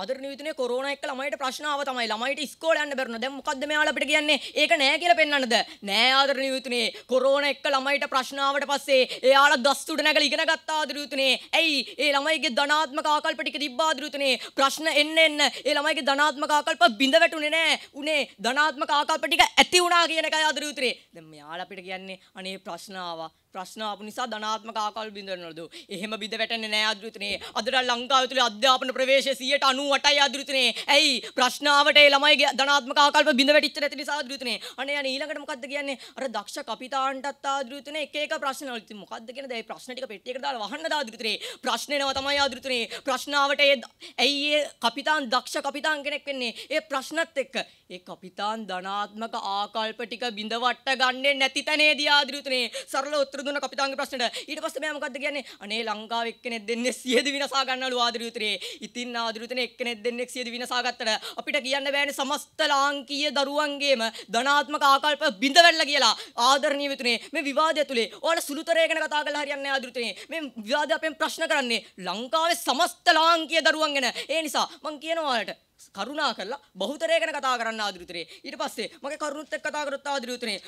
ආදරණීය විතුනේ කොරෝනා එක්ක ළමයිට ප්‍රශ්න ආව තමයි. ළමයිට ඉස්කෝලේ යන්න බැරුණා. දැන් මොකද්ද මෙයාලා අපිට කියන්නේ? ඒක නෑ කියලා පෙන්වන්නද? නෑ ආදරණීය විතුනේ. කොරෝනා එක්ක ළමයිට ප්‍රශ්න ආවට පස්සේ එයාලා ගස් උඩ නැගලා ඉගෙන ගත්තා ආදරණීය විතුනේ. ඇයි? ඒ ළමයිගේ ධනාත්මක ආකල්ප ටික තිබ්බා ආදරණීය විතුනේ. ප්‍රශ්න එන්න එන්න ඒ ළමයිගේ ධනාත්මක ආකල්ප බිඳ වැටුනේ නෑ. උනේ ධනාත්මක ආකල්ප ටික ඇති වුණා කියන එකයි ආදරණීය විතුනේ. දැන් මෙයාලා අපිට කියන්නේ අනේ ප්‍රශ්න ආවා. ප්‍රශ්න ආපු නිසා ධනාත්මක ආකල්ප බිඳවනවලු. එහෙම බිඳ වැටෙන්නේ නෑ ආදරණීය විතුනේ. අදට ලංකාව තුළ අධ්‍යාපන ප්‍රවේශය 90% 38යි අදිරිතුනේ. ඇයි ප්‍රශ්නාවට ඒ ළමයිගේ ධනාත්මක ආකල්ප බිඳ වැටිච්ච නැති නිසා අදිරිතුනේ. අනේ අනේ ඊළඟට මොකද්ද කියන්නේ? අර දක්ෂ කපිතාන්ටත් ආදිරිතුනේ එක එක ප්‍රශ්න වලට මොකද්ද කියනද? ඒ ප්‍රශ්න ටික පෙට්ටියකට දාලා වහන්න දාදිරිතුනේ. ප්‍රශ්න එනවා තමයි ආදිරිතුනේ. ප්‍රශ්නාවට ඒ ඇයි ඒ කපිතාන් දක්ෂ කපිතාන් කෙනෙක් වෙන්නේ? ඒ ප්‍රශ්නත් එක්ක ඒ කපිතාන් ධනාත්මක ආකල්ප ටික බිඳ වට ගන්නේ නැති තැනේදී ආදිරිතුනේ. සරල උත්තර දුන්න කපිතාන්ගේ ප්‍රශ්නට. ඊට පස්සේ මෙයා මොකද්ද කියන්නේ? අනේ ලංකාවේ එක්කෙනෙක් දෙන්නේ 100 දිනසා ගන්නලු ආදිරිතුනේ. ඉතින් ආදිරිතුනේ එක්කෙනෙක් දෙන්නෙක් සියදි විනාශා ගත්තට අපිට කියන්න බෑනේ සමස්ත ලාංකීය දරුවන්ගේම ධනාත්මක ආකල්ප බිඳවැල්ලා කියලා ආදරණීය මිතුනේ මේ විවාදය තුලේ ඔයාලා සුළුතරය ගැන කතා කරලා හරියන්නේ නැහැ ආදෘතනේ මේ විවාදය අපෙන් ප්‍රශ්න කරන්නේ ලංකාවේ සමස්ත ලාංකීය දරුවන් ගැන ඒ නිසා මම කියනවා ඔයාලට කරුණා කරලා බහුතරය ගැන කතා කරන්න ආදිරුතරේ ඊට පස්සේ මගේ කරුණුත් එක්ක කතා කරොත් ආදිරුතරේ